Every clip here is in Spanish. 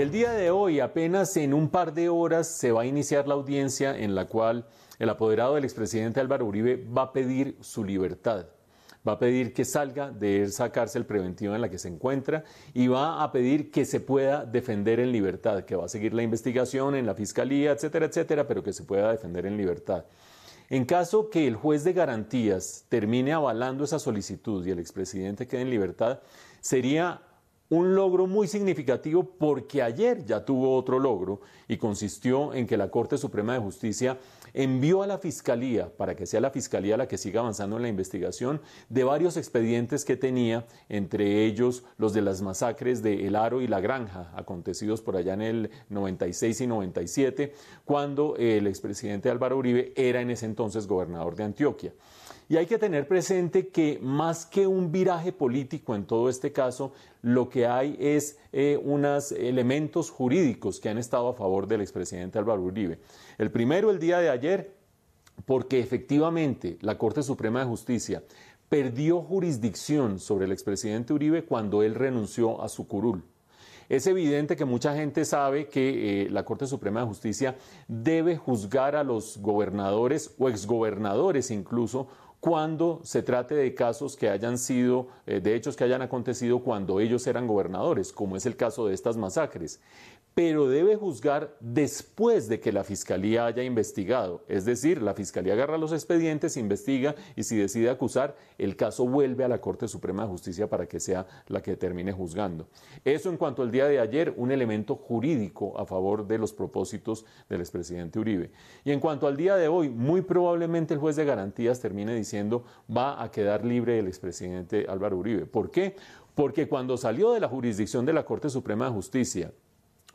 El día de hoy, apenas en un par de horas, se va a iniciar la audiencia en la cual el apoderado del expresidente Álvaro Uribe va a pedir su libertad va a pedir que salga de esa cárcel preventiva en la que se encuentra y va a pedir que se pueda defender en libertad, que va a seguir la investigación en la fiscalía, etcétera, etcétera, pero que se pueda defender en libertad. En caso que el juez de garantías termine avalando esa solicitud y el expresidente quede en libertad, sería un logro muy significativo porque ayer ya tuvo otro logro y consistió en que la Corte Suprema de Justicia envió a la Fiscalía, para que sea la Fiscalía la que siga avanzando en la investigación, de varios expedientes que tenía, entre ellos los de las masacres de El Aro y La Granja, acontecidos por allá en el 96 y 97, cuando el expresidente Álvaro Uribe era en ese entonces gobernador de Antioquia. Y hay que tener presente que más que un viraje político en todo este caso, lo que hay es eh, unos elementos jurídicos que han estado a favor del expresidente Álvaro Uribe. El primero, el día de ayer, porque efectivamente la Corte Suprema de Justicia perdió jurisdicción sobre el expresidente Uribe cuando él renunció a su curul. Es evidente que mucha gente sabe que eh, la Corte Suprema de Justicia debe juzgar a los gobernadores o exgobernadores incluso cuando se trate de casos que hayan sido, eh, de hechos que hayan acontecido cuando ellos eran gobernadores, como es el caso de estas masacres pero debe juzgar después de que la Fiscalía haya investigado. Es decir, la Fiscalía agarra los expedientes, investiga y si decide acusar, el caso vuelve a la Corte Suprema de Justicia para que sea la que termine juzgando. Eso en cuanto al día de ayer, un elemento jurídico a favor de los propósitos del expresidente Uribe. Y en cuanto al día de hoy, muy probablemente el juez de garantías termine diciendo va a quedar libre el expresidente Álvaro Uribe. ¿Por qué? Porque cuando salió de la jurisdicción de la Corte Suprema de Justicia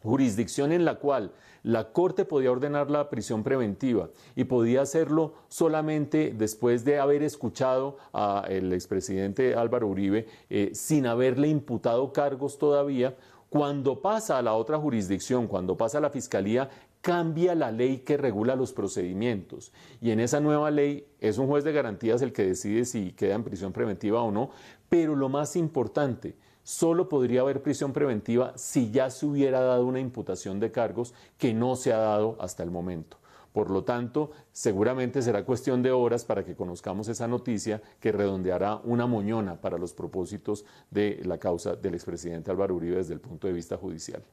jurisdicción en la cual la Corte podía ordenar la prisión preventiva y podía hacerlo solamente después de haber escuchado al expresidente Álvaro Uribe eh, sin haberle imputado cargos todavía. Cuando pasa a la otra jurisdicción, cuando pasa a la Fiscalía, cambia la ley que regula los procedimientos. Y en esa nueva ley es un juez de garantías el que decide si queda en prisión preventiva o no, pero lo más importante, solo podría haber prisión preventiva si ya se hubiera dado una imputación de cargos que no se ha dado hasta el momento. Por lo tanto, seguramente será cuestión de horas para que conozcamos esa noticia que redondeará una moñona para los propósitos de la causa del expresidente Álvaro Uribe desde el punto de vista judicial.